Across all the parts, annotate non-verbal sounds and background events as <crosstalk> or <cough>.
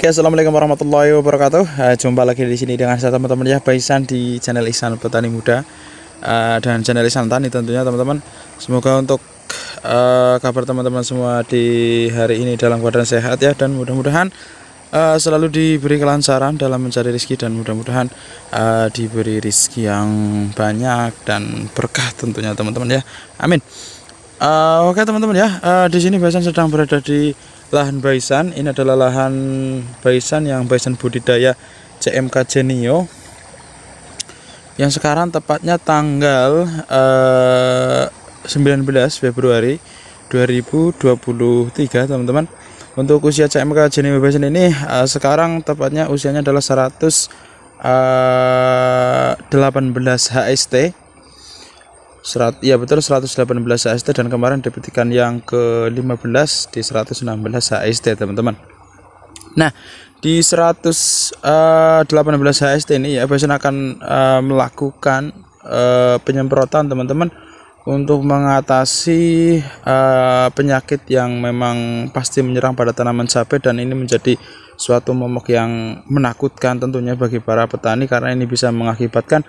Oke, assalamualaikum warahmatullahi wabarakatuh. Uh, jumpa lagi di sini dengan saya teman-teman ya Baisan di channel Isan Petani Muda uh, dan channel Isan Tani tentunya teman-teman. Semoga untuk uh, kabar teman-teman semua di hari ini dalam keadaan sehat ya dan mudah-mudahan uh, selalu diberi kelancaran dalam mencari rezeki dan mudah-mudahan uh, diberi rezeki yang banyak dan berkah tentunya teman-teman ya. Amin. Uh, Oke okay, teman-teman ya, uh, di sini Baisan sedang berada di lahan baisan ini adalah lahan baisan yang baisan budidaya CMK Genio yang sekarang tepatnya tanggal eh, 19 Februari 2023 teman-teman untuk usia CMK Genio baisan ini eh, sekarang tepatnya usianya adalah 100 eh, 18 HST serat ya betul 118 HST dan kemarin debitkan yang ke-15 di 116 HST teman-teman nah di 118 HST eh, ini ya Basin akan uh, melakukan uh, penyemprotan teman-teman untuk mengatasi uh, penyakit yang memang pasti menyerang pada tanaman cabai dan ini menjadi suatu momok yang menakutkan tentunya bagi para petani karena ini bisa mengakibatkan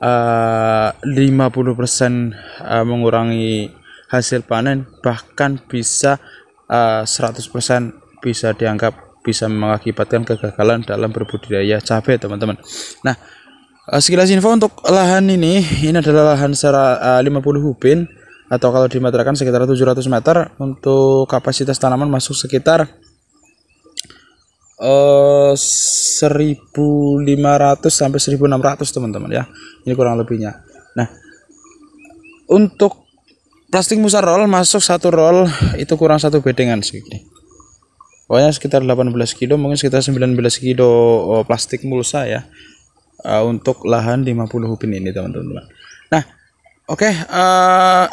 uh, 50% uh, mengurangi hasil panen bahkan bisa uh, eh, 100% bisa dianggap bisa mengakibatkan kegagalan dalam berbudidaya cabai teman-teman nah eh, sekilas info untuk lahan ini ini adalah lahan secara eh, uh, 50 hubin atau kalau dimeterkan sekitar 700 meter untuk kapasitas tanaman masuk sekitar 1500 eh, sampai 1600 teman-teman ya. Ini kurang lebihnya. Nah, untuk plastik musa roll masuk satu roll itu kurang satu bedengan segini. Pokoknya sekitar 18 kilo, mungkin sekitar 19 kilo eh, plastik mulsa ya. Eh, untuk lahan 50 hubin ini teman-teman. Nah, oke okay, uh,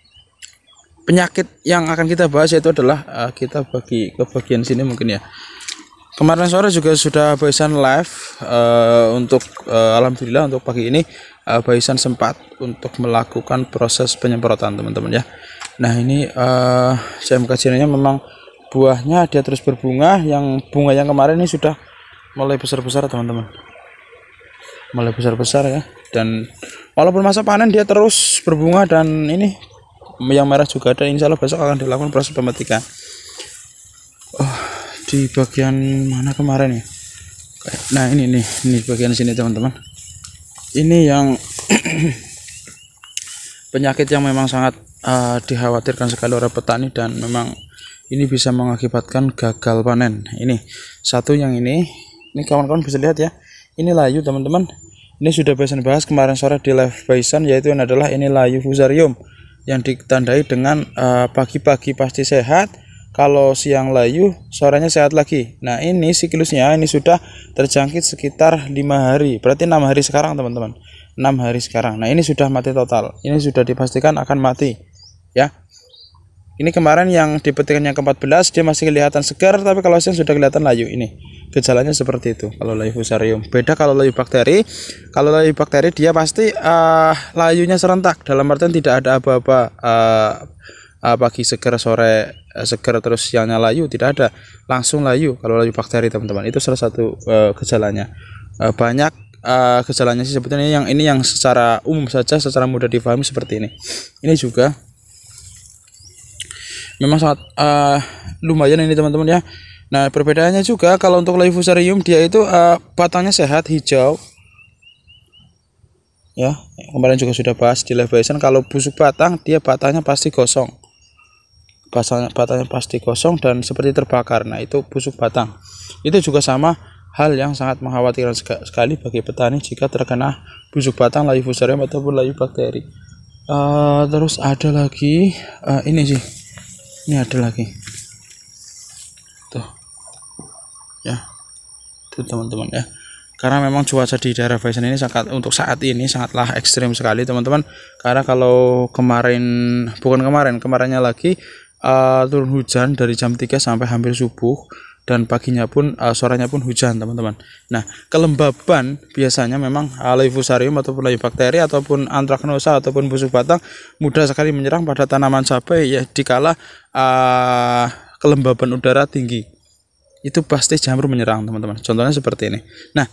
<clears throat> penyakit yang akan kita bahas yaitu adalah uh, kita bagi ke bagian sini mungkin ya kemarin sore juga sudah Baisan live uh, untuk uh, alhamdulillah untuk pagi ini uh, eh, Baisan sempat untuk melakukan proses penyemprotan teman-teman ya nah ini uh, CMK jenisnya memang buahnya dia terus berbunga yang bunga yang kemarin ini sudah mulai besar-besar teman-teman mulai besar-besar ya dan walaupun masa panen dia terus berbunga dan ini yang merah juga ada insya Allah besok akan dilakukan proses pemetikan di bagian mana kemarin ya nah ini nih ini bagian sini teman-teman ini yang <clears throat> penyakit yang memang sangat uh, dikhawatirkan sekali oleh petani dan memang ini bisa mengakibatkan gagal panen ini satu yang ini ini kawan-kawan bisa lihat ya ini layu teman-teman ini sudah Bahasan bahas kemarin sore di live Bahasan yaitu yang adalah ini layu fusarium yang ditandai dengan eh, pagi-pagi uh, pagi -pagi pasti sehat kalau siang layu suaranya sehat lagi nah ini siklusnya ini sudah terjangkit sekitar lima hari berarti enam hari sekarang teman-teman enam hari sekarang nah ini sudah mati total ini sudah dipastikan akan mati ya ini kemarin yang dipetikan yang ke-14 dia masih kelihatan segar tapi kalau siang sudah kelihatan layu ini gejalanya seperti itu kalau layu fusarium beda kalau layu bakteri kalau layu bakteri dia pasti uh, layunya serentak dalam artian tidak ada apa-apa uh, pagi segar sore Eh, segera terus sialnya layu tidak ada langsung layu kalau layu bakteri teman-teman itu salah satu uh, gejalanya uh, banyak uh, gejalanya sih sebetulnya yang ini yang secara umum saja secara mudah difahami seperti ini ini juga memang sangat uh, lumayan ini teman-teman ya nah perbedaannya juga kalau untuk sarium dia itu uh, batangnya sehat hijau ya kemarin juga sudah bahas di live kalau busuk batang dia batangnya pasti gosong batang, batangnya pasti kosong dan seperti terbakar nah itu busuk batang itu juga sama hal yang sangat mengkhawatirkan sekali bagi petani jika terkena busuk batang layu fusarium ataupun layu bakteri uh, eh, terus ada lagi uh, ini sih ini ada lagi tuh ya itu teman-teman ya karena memang cuaca di daerah Baisen ini sangat untuk saat ini sangatlah ekstrim sekali teman-teman karena kalau kemarin bukan kemarin kemarinnya lagi uh, turun hujan dari jam 3 sampai hampir subuh dan paginya pun uh, eh, suaranya pun hujan teman-teman. Nah kelembaban biasanya memang Aleifusarium eh, ataupun bakteri ataupun antraknosa ataupun busuk batang mudah sekali menyerang pada tanaman cabai ya dikala uh, kelembaban udara tinggi itu pasti jamur menyerang teman-teman. Contohnya seperti ini. Nah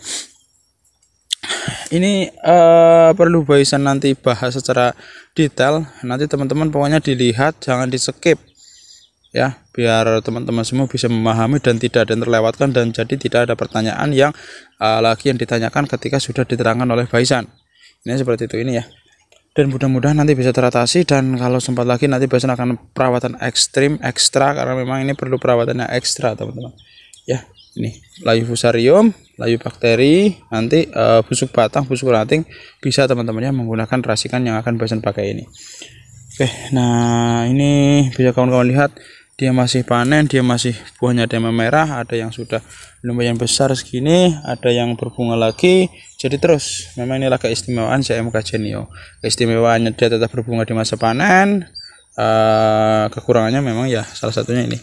ini uh, perlu bahasan nanti bahas secara detail. Nanti teman-teman pokoknya dilihat jangan di skip ya biar teman-teman semua bisa memahami dan tidak ada yang terlewatkan dan jadi tidak ada pertanyaan yang uh, lagi yang ditanyakan ketika sudah diterangkan oleh Baisan ini seperti itu ini ya dan mudah-mudahan nanti bisa teratasi dan kalau sempat lagi nanti Baisan akan perawatan ekstrim ekstra karena memang ini perlu perawatannya ekstra teman-teman ya ini layu fusarium layu bakteri nanti uh, busuk batang busuk ranting bisa teman-temannya menggunakan rasikan yang akan Baisan pakai ini Oke, nah ini bisa kawan-kawan lihat dia masih panen dia masih buahnya ada yang merah, ada yang sudah lumayan besar segini ada yang berbunga lagi jadi terus memang inilah keistimewaan CMK Genio keistimewaannya dia tetap berbunga di masa panen uh, kekurangannya memang ya salah satunya ini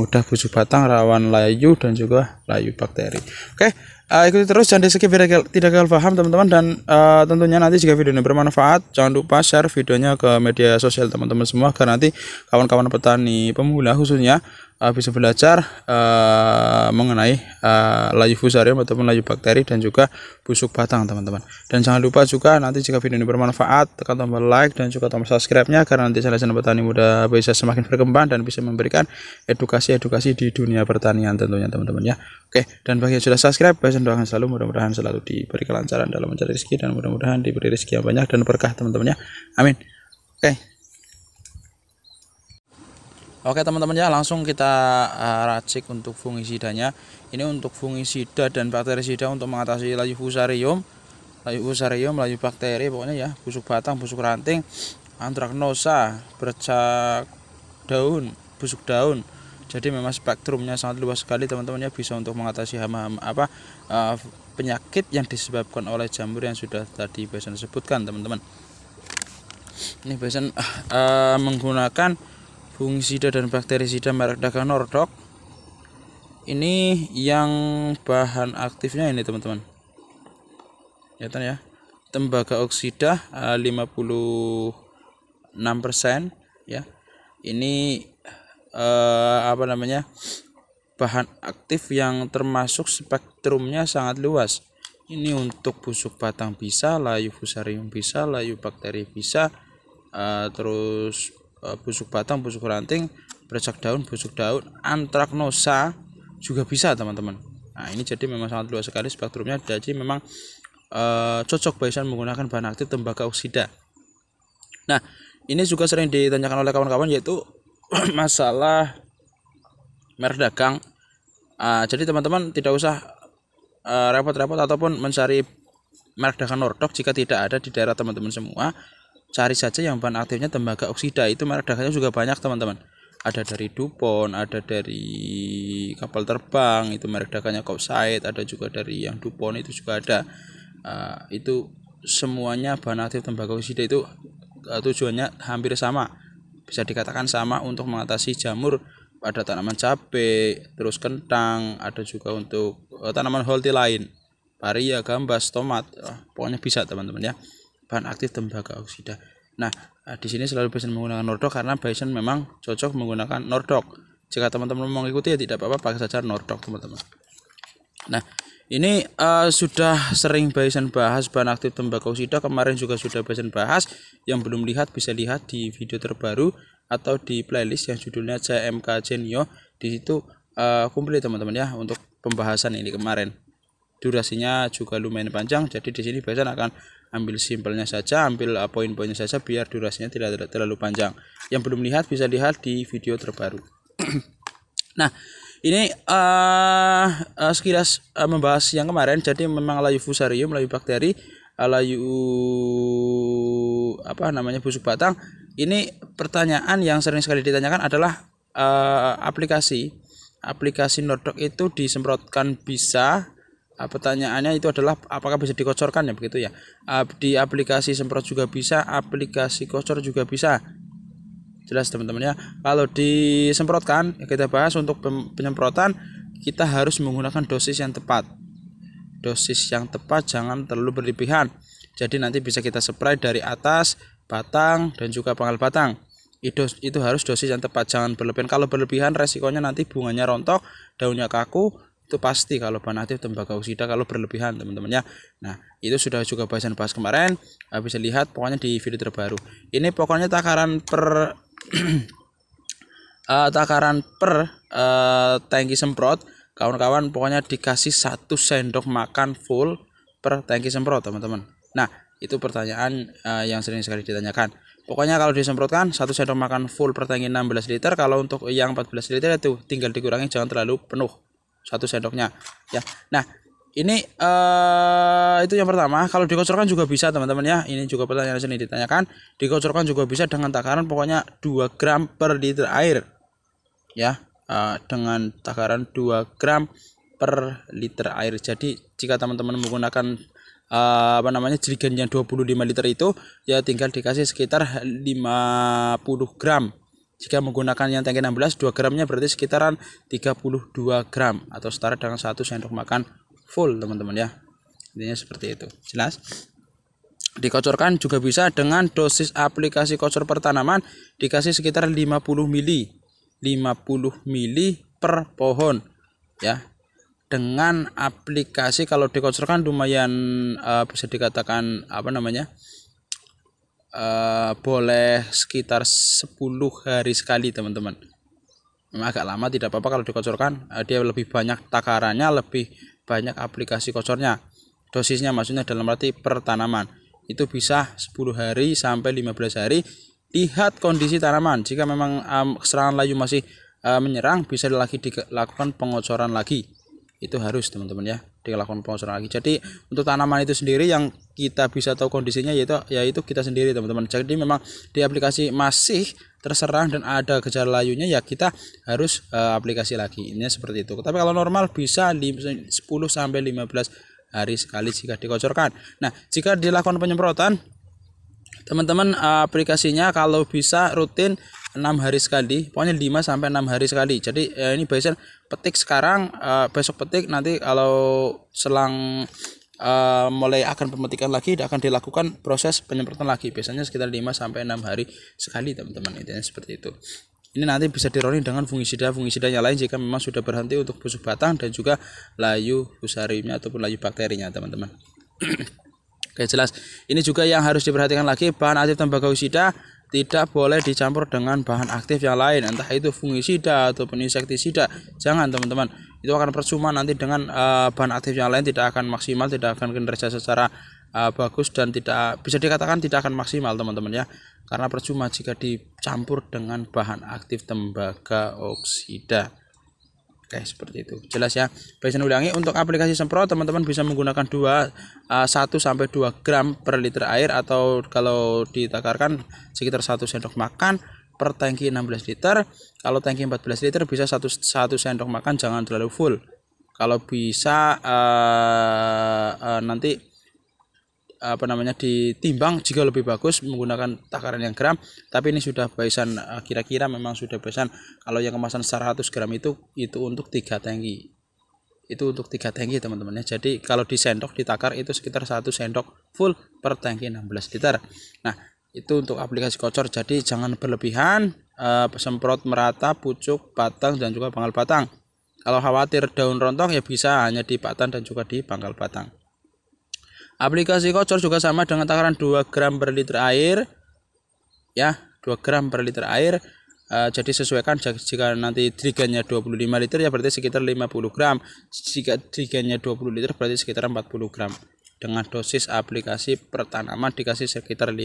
mudah busuk batang rawan layu dan juga layu bakteri oke okay uh, ikuti terus jangan di skip tidak gagal paham teman-teman dan uh, tentunya nanti jika video ini bermanfaat jangan lupa share videonya ke media sosial teman-teman semua karena nanti kawan-kawan petani pemula khususnya uh, bisa belajar uh, mengenai uh, layu fusarium ataupun layu bakteri dan juga busuk batang teman-teman dan jangan lupa juga nanti jika video ini bermanfaat tekan tombol like dan juga tombol subscribe-nya karena nanti channel petani muda bisa semakin berkembang dan bisa memberikan edukasi-edukasi di dunia pertanian tentunya teman-teman ya oke dan bagi yang sudah subscribe bisa dan doakan selalu mudah-mudahan selalu diberi kelancaran dalam mencari rezeki dan mudah-mudahan diberi rezeki yang banyak dan berkah teman-teman ya amin oke okay. Oke teman-teman ya langsung kita eh, racik untuk fungisidanya Ini untuk fungisida dan bakterisida untuk mengatasi layu fusarium Layu fusarium, layu bakteri pokoknya ya Busuk batang, busuk ranting, antraknosa, bercak daun, busuk daun jadi memang spektrumnya sangat luas sekali teman-temannya bisa untuk mengatasi hama-hama apa uh, penyakit yang disebabkan oleh jamur yang sudah tadi besan sebutkan teman-teman. Ini besan uh, menggunakan fungisida dan bakterisida merek dagang Nordok. Ini yang bahan aktifnya ini teman-teman. Ya, -teman. ya. Tembaga oksida uh, 56% ya. Ini eh, apa namanya bahan aktif yang termasuk spektrumnya sangat luas ini untuk busuk batang bisa layu fusarium bisa layu bakteri bisa eh, terus eh, busuk batang busuk ranting bercak daun busuk daun antraknosa juga bisa teman-teman nah ini jadi memang sangat luas sekali spektrumnya jadi memang eh, cocok baisan menggunakan bahan aktif tembaga oksida nah ini juga sering ditanyakan oleh kawan-kawan yaitu <clears throat> masalah merek dagang uh, jadi teman-teman tidak usah eh, repot-repot uh, ataupun mencari merek dagang Nordok jika tidak ada di daerah teman-teman semua cari saja yang bahan aktifnya tembaga oksida itu merek dagangnya juga banyak teman-teman ada dari Dupont, ada dari kapal terbang itu merek dagangnya Kopsite, ada juga dari yang Dupont itu juga ada. Uh, itu semuanya bahan aktif tembaga oksida itu uh, tujuannya hampir sama bisa dikatakan sama untuk mengatasi jamur pada tanaman cabai terus kentang ada juga untuk eh, tanaman holti lain paria gambas tomat oh, pokoknya bisa teman-teman ya bahan aktif tembaga oksida nah eh, di sini selalu Bison menggunakan nordok karena Bison memang cocok menggunakan nordok jika teman-teman mau mengikuti ya tidak apa-apa pakai saja nordok teman-teman nah ini uh, sudah sering bahasan bahas bahan aktif tembakau sida kemarin juga sudah bahasan bahas yang belum lihat bisa lihat di video terbaru atau di playlist yang judulnya JMK Genio di situ uh, eh, kumpulin teman-teman ya untuk pembahasan ini kemarin durasinya juga lumayan panjang jadi di sini bahasan akan ambil simpelnya saja ambil uh, poin-poinnya saja biar durasinya tidak terlalu panjang yang belum lihat bisa lihat di video terbaru <clears throat> nah ini uh, uh, sekilas uh, membahas yang kemarin jadi memang layu fusarium layu bakteri uh, layu apa namanya busuk batang ini pertanyaan yang sering sekali ditanyakan adalah uh, aplikasi aplikasi nodok itu disemprotkan bisa uh, pertanyaannya itu adalah apakah bisa dikocorkan ya begitu ya uh, di aplikasi semprot juga bisa aplikasi kocor juga bisa jelas teman-teman ya kalau disemprotkan ya kita bahas untuk penyemprotan kita harus menggunakan dosis yang tepat dosis yang tepat jangan terlalu berlebihan jadi nanti bisa kita spray dari atas batang dan juga pangkal batang itu, itu harus dosis yang tepat jangan berlebihan kalau berlebihan resikonya nanti bunganya rontok daunnya kaku itu pasti kalau bahan aktif tembaga usida kalau berlebihan teman-teman ya nah itu sudah juga bahasan bahas kemarin bisa lihat pokoknya di video terbaru ini pokoknya takaran per uh, <clears throat> takaran per uh, tangki semprot kawan-kawan pokoknya dikasih satu sendok makan full per tangki semprot teman-teman nah itu pertanyaan uh, yang sering sekali ditanyakan pokoknya kalau disemprotkan satu sendok makan full per tangki 16 liter kalau untuk yang 14 liter itu tinggal dikurangi jangan terlalu penuh satu sendoknya ya nah ini uh, itu yang pertama kalau dikocorkan juga bisa teman-teman ya ini juga pertanyaan sini ditanyakan dikocorkan juga bisa dengan takaran pokoknya 2 gram per liter air ya uh, dengan takaran 2 gram per liter air jadi jika teman-teman menggunakan uh, apa namanya jerigen yang 25 liter itu ya tinggal dikasih sekitar 50 gram jika menggunakan yang tangki 16 2 gramnya berarti sekitaran 32 gram atau setara dengan 1 sendok makan full teman-teman ya intinya seperti itu jelas dikocorkan juga bisa dengan dosis aplikasi kocor pertanaman dikasih sekitar 50 mili 50 mili per pohon ya dengan aplikasi kalau dikocorkan lumayan uh, bisa dikatakan apa namanya uh, boleh sekitar 10 hari sekali teman-teman agak lama tidak apa-apa kalau dikocorkan uh, dia lebih banyak takarannya lebih banyak aplikasi kocornya dosisnya maksudnya dalam arti per tanaman itu bisa 10 hari sampai 15 hari lihat kondisi tanaman jika memang um, serangan layu masih um, menyerang bisa lagi dilakukan pengocoran lagi itu harus teman-teman ya dilakukan pengocoran lagi jadi untuk tanaman itu sendiri yang kita bisa tahu kondisinya yaitu yaitu kita sendiri teman-teman jadi memang di aplikasi masih terserang dan ada gejala layunya ya kita harus uh, aplikasi lagi ini seperti itu tapi kalau normal bisa 10 sampai 15 hari sekali jika dikocorkan nah jika dilakukan penyemprotan teman-teman eh, aplikasinya kalau bisa rutin 6 hari sekali pokoknya 5 sampai 6 hari sekali jadi eh, ini biasanya petik sekarang besok petik nanti kalau selang uh, mulai akan pemetikan lagi akan dilakukan proses penyemprotan lagi biasanya sekitar 5 sampai 6 hari sekali teman-teman intinya seperti itu ini nanti bisa dironi dengan fungisida fungisida yang lain jika memang sudah berhenti untuk busuk batang dan juga layu busarinya ataupun layu bakterinya teman-teman <clears throat> Oke jelas ini juga yang harus diperhatikan lagi bahan aktif tembakau sida tidak boleh dicampur dengan bahan aktif yang lain entah itu fungisida ataupun insektisida jangan teman-teman itu akan percuma nanti dengan uh, bahan aktif yang lain tidak akan maksimal tidak akan kinerja secara uh, bagus dan tidak bisa dikatakan tidak akan maksimal teman-teman ya karena percuma jika dicampur dengan bahan aktif tembaga oksida Oke, seperti itu. Jelas ya. bisa ulangi untuk aplikasi semprot teman-teman bisa menggunakan 2 uh, eh, sampai 2 gram per liter air atau kalau ditakarkan sekitar satu sendok makan per tangki 16 liter. Kalau tangki 14 liter bisa satu 1 sendok makan jangan terlalu full. Kalau bisa uh, uh, nanti apa namanya ditimbang jika lebih bagus menggunakan takaran yang gram tapi ini sudah baisan eh, kira-kira memang sudah baisan kalau yang kemasan 100 gram itu itu untuk tiga tangki itu untuk tiga tangki teman-teman ya jadi kalau di sendok ditakar itu sekitar satu sendok full per tangki 16 liter nah itu untuk aplikasi kocor jadi jangan berlebihan eh, semprot merata pucuk batang dan juga pangkal batang kalau khawatir daun rontok ya bisa hanya di batang dan juga di pangkal batang Aplikasi kocor juga sama dengan takaran 2 gram per liter air. Ya, 2 gram per liter air. e, jadi sesuaikan jika nanti triganya 25 liter ya berarti sekitar 50 gram. Jika triganya 20 liter berarti sekitar 40 gram. Dengan dosis aplikasi per dikasih sekitar 50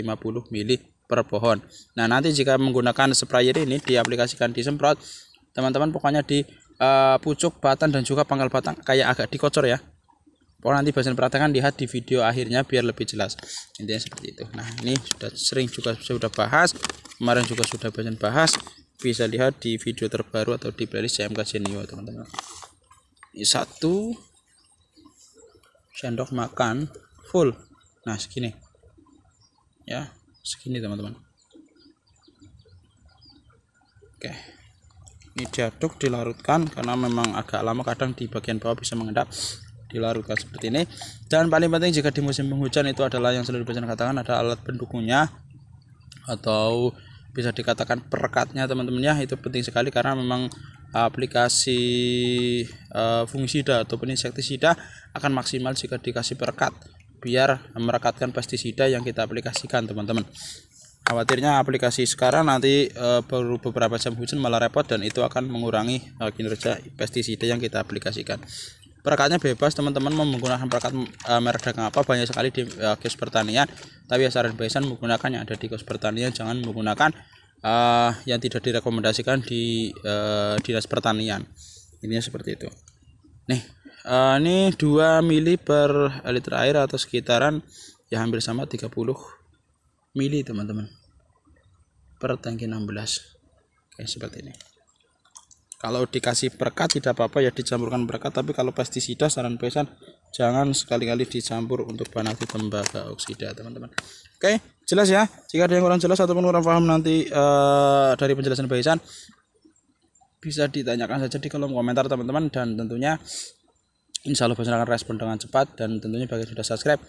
mili per pohon. Nah, nanti jika menggunakan sprayer ini diaplikasikan disemprot, teman-teman pokoknya di e, pucuk, batang dan juga pangkal batang kayak agak dikocor ya kalau oh, nanti bahasan peratakan lihat di video akhirnya biar lebih jelas intinya seperti itu nah ini sudah sering juga sudah bahas kemarin juga sudah bahasan bahas bisa lihat di video terbaru atau di playlist CMK Genio teman-teman Ini satu sendok makan full nah segini ya segini teman-teman oke ini diaduk dilarutkan karena memang agak lama kadang di bagian bawah bisa mengendap dilarutkan seperti ini dan paling penting jika di musim penghujan itu adalah yang selalu bisa katakan ada alat pendukungnya atau bisa dikatakan perekatnya teman-teman ya itu penting sekali karena memang aplikasi uh, fungisida ataupun insektisida akan maksimal jika dikasih perekat biar merekatkan pestisida yang kita aplikasikan teman-teman khawatirnya aplikasi sekarang nanti eh, baru beberapa jam hujan malah repot dan itu akan mengurangi uh, kinerja pestisida yang kita aplikasikan perekatnya bebas teman-teman menggunakan perekat uh, e, merek dagang apa banyak sekali di uh, e, kios pertanian tapi ya saran besan menggunakan yang ada di kios pertanian jangan menggunakan uh, yang tidak direkomendasikan di uh, dinas pertanian ini seperti itu nih uh, ini 2 mili per liter air atau sekitaran ya hampir sama 30 mili teman-teman per tangki 16 kayak seperti ini kalau dikasih berkat tidak apa-apa ya dicampurkan berkat. tapi kalau pestisida saran pesan jangan sekali-kali dicampur untuk banget tembaga oksida teman-teman oke jelas ya jika ada yang kurang jelas ataupun kurang paham nanti uh, dari penjelasan pesan bisa ditanyakan saja di kolom komentar teman-teman dan tentunya insya Allah Pesan akan respon dengan cepat dan tentunya bagi sudah subscribe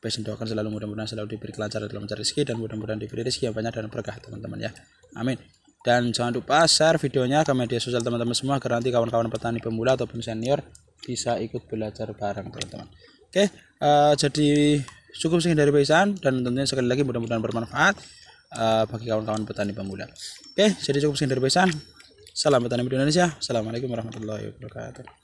Pesan doakan selalu mudah-mudahan selalu diberi kelancaran dalam mencari rezeki dan mudah-mudahan diberi rezeki yang banyak dan berkah teman-teman ya amin dan jangan lupa share videonya ke media sosial teman-teman semua agar nanti kawan-kawan petani pemula ataupun senior bisa ikut belajar bareng teman-teman oke uh, jadi cukup sekian dari pesan dan tentunya sekali lagi mudah-mudahan bermanfaat uh, bagi kawan-kawan petani pemula oke jadi cukup sekian dari pesan salam petani Indonesia assalamualaikum warahmatullahi wabarakatuh